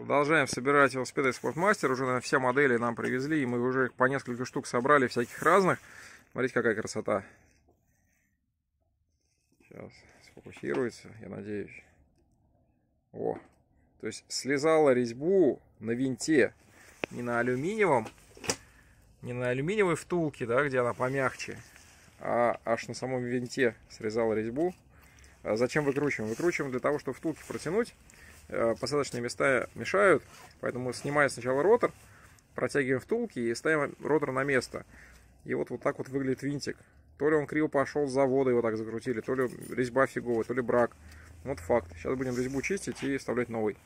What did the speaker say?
Продолжаем собирать велосипеды из Спортмастер. Уже наверное, все модели нам привезли, и мы уже их по несколько штук собрали, всяких разных. Смотрите, какая красота. Сейчас сфокусируется, я надеюсь. О, то есть слезала резьбу на винте, не на алюминиевом, не на алюминиевой втулке, да, где она помягче, а аж на самом винте срезала резьбу. А зачем выкручиваем? Выкручиваем для того, чтобы втулки протянуть Э, посадочные места мешают, поэтому снимаем сначала ротор, протягиваем втулки и ставим ротор на место. И вот вот так вот выглядит винтик. То ли он криво пошел с завода, его так закрутили, то ли резьба фиговая, то ли брак. Вот факт. Сейчас будем резьбу чистить и вставлять новый.